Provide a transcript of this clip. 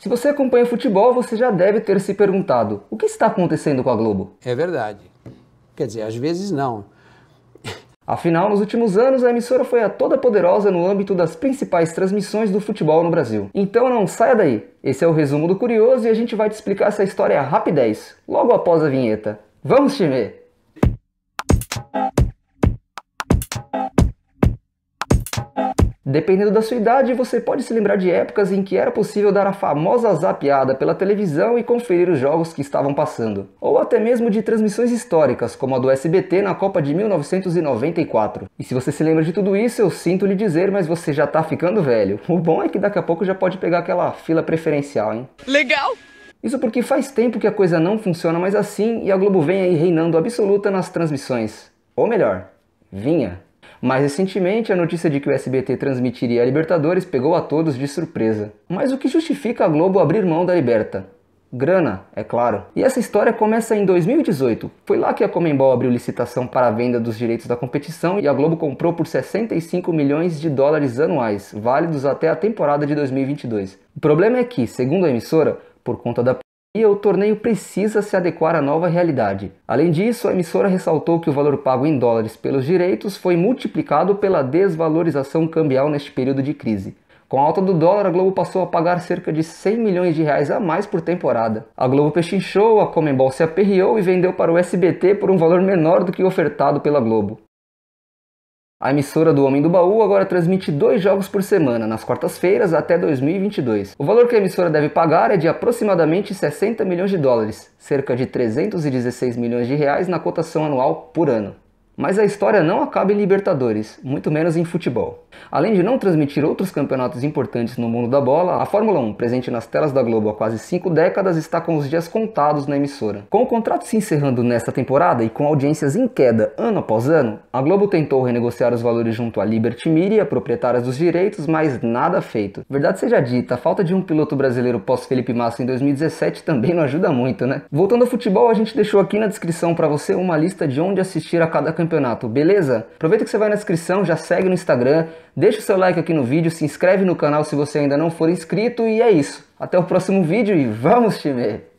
Se você acompanha futebol, você já deve ter se perguntado: o que está acontecendo com a Globo? É verdade. Quer dizer, às vezes não. Afinal, nos últimos anos, a emissora foi a toda poderosa no âmbito das principais transmissões do futebol no Brasil. Então não saia daí. Esse é o resumo do Curioso e a gente vai te explicar essa história rapidez, logo após a vinheta. Vamos, ver. Dependendo da sua idade, você pode se lembrar de épocas em que era possível dar a famosa zapeada pela televisão e conferir os jogos que estavam passando, ou até mesmo de transmissões históricas, como a do SBT na Copa de 1994. E se você se lembra de tudo isso, eu sinto lhe dizer, mas você já tá ficando velho. O bom é que daqui a pouco já pode pegar aquela fila preferencial, hein? Legal! Isso porque faz tempo que a coisa não funciona mais assim e a Globo vem aí reinando absoluta nas transmissões. Ou melhor, vinha. Mais recentemente, a notícia de que o SBT transmitiria a Libertadores pegou a todos de surpresa. Mas o que justifica a Globo abrir mão da Liberta? Grana, é claro. E essa história começa em 2018. Foi lá que a Comembol abriu licitação para a venda dos direitos da competição e a Globo comprou por 65 milhões de dólares anuais, válidos até a temporada de 2022. O problema é que, segundo a emissora, por conta da e o torneio precisa se adequar à nova realidade. Além disso, a emissora ressaltou que o valor pago em dólares pelos direitos foi multiplicado pela desvalorização cambial neste período de crise. Com a alta do dólar, a Globo passou a pagar cerca de 100 milhões de reais a mais por temporada. A Globo pechinchou, a Comembol se aperreou e vendeu para o SBT por um valor menor do que ofertado pela Globo. A emissora do Homem do Baú agora transmite dois jogos por semana, nas quartas-feiras até 2022. O valor que a emissora deve pagar é de aproximadamente 60 milhões de dólares, cerca de 316 milhões de reais na cotação anual por ano. Mas a história não acaba em Libertadores, muito menos em futebol. Além de não transmitir outros campeonatos importantes no mundo da bola, a Fórmula 1, presente nas telas da Globo há quase cinco décadas, está com os dias contados na emissora. Com o contrato se encerrando nesta temporada e com audiências em queda ano após ano, a Globo tentou renegociar os valores junto à Liberty Media, proprietária dos direitos, mas nada feito. Verdade seja dita, a falta de um piloto brasileiro pós Felipe Massa em 2017 também não ajuda muito, né? Voltando ao futebol, a gente deixou aqui na descrição para você uma lista de onde assistir a cada campeonato campeonato, beleza? Aproveita que você vai na descrição, já segue no Instagram, deixa o seu like aqui no vídeo, se inscreve no canal se você ainda não for inscrito e é isso. Até o próximo vídeo e vamos, time!